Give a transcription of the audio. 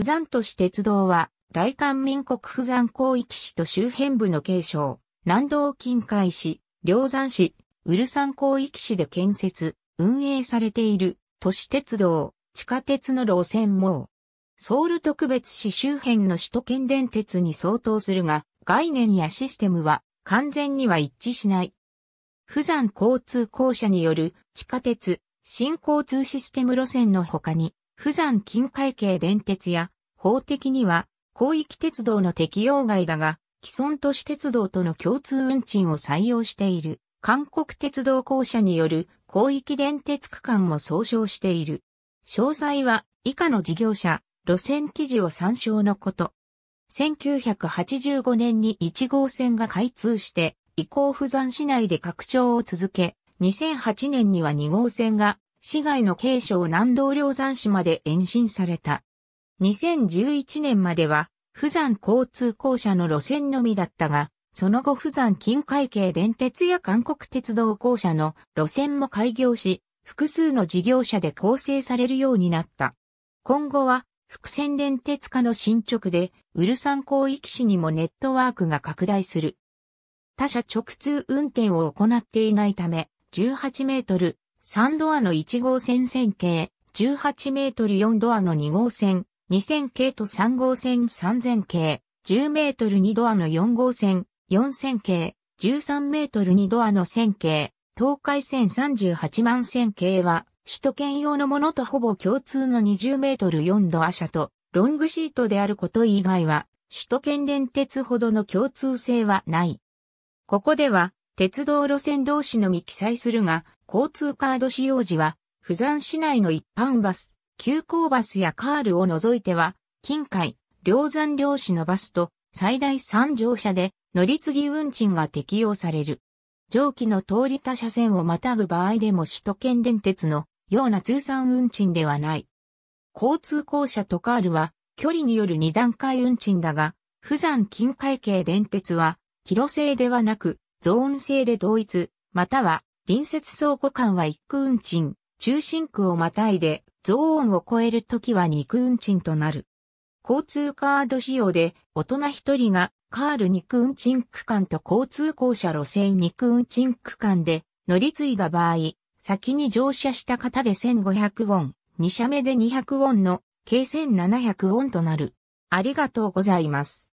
釜山都市鉄道は、大韓民国釜山広域市と周辺部の継承、南道近海市、梁山市、ウルサン広域市で建設、運営されている都市鉄道、地下鉄の路線網。ソウル特別市周辺の首都圏電鉄に相当するが、概念やシステムは完全には一致しない。釜山交通公社による地下鉄、新交通システム路線の他に、富山近海系電鉄や、法的には、広域鉄道の適用外だが、既存都市鉄道との共通運賃を採用している、韓国鉄道公社による広域電鉄区間も総称している。詳細は以下の事業者、路線記事を参照のこと。1985年に1号線が開通して、移行富山市内で拡張を続け、2008年には2号線が市外の継承南道梁山市まで延伸された。2011年までは、富山交通公社の路線のみだったが、その後富山近海系電鉄や韓国鉄道公社の路線も開業し、複数の事業者で構成されるようになった。今後は、伏線電鉄化の進捗で、ウルサン広域市にもネットワークが拡大する。他社直通運転を行っていないため、18メートル3ドアの1号線線形、18メートル4ドアの2号線、2000系と3号線3000系、10メートル2ドアの4号線、4000系、13メートル2ドアの1000系、東海線38万1000系は、首都圏用のものとほぼ共通の20メートル4ドア車と、ロングシートであること以外は、首都圏電鉄ほどの共通性はない。ここでは、鉄道路線同士のみ記載するが、交通カード使用時は、釜山市内の一般バス、急行バスやカールを除いては、近海、両山両市のバスと最大3乗車で乗り継ぎ運賃が適用される。上記の通り他車線をまたぐ場合でも首都圏電鉄のような通算運賃ではない。交通公社とカールは距離による2段階運賃だが、釜山近海系電鉄は、キロ制ではなく、ゾーン制で同一、または隣接倉庫間は1区運賃、中心区をまたいで、増音を超えるときは2区運賃となる。交通カード仕様で、大人1人が、カール2区運賃区間と交通公社路線2区運賃区間で、乗り継いだ場合、先に乗車した方で1500ウォン、2社目で200ウォンの、計1700ウォンとなる。ありがとうございます。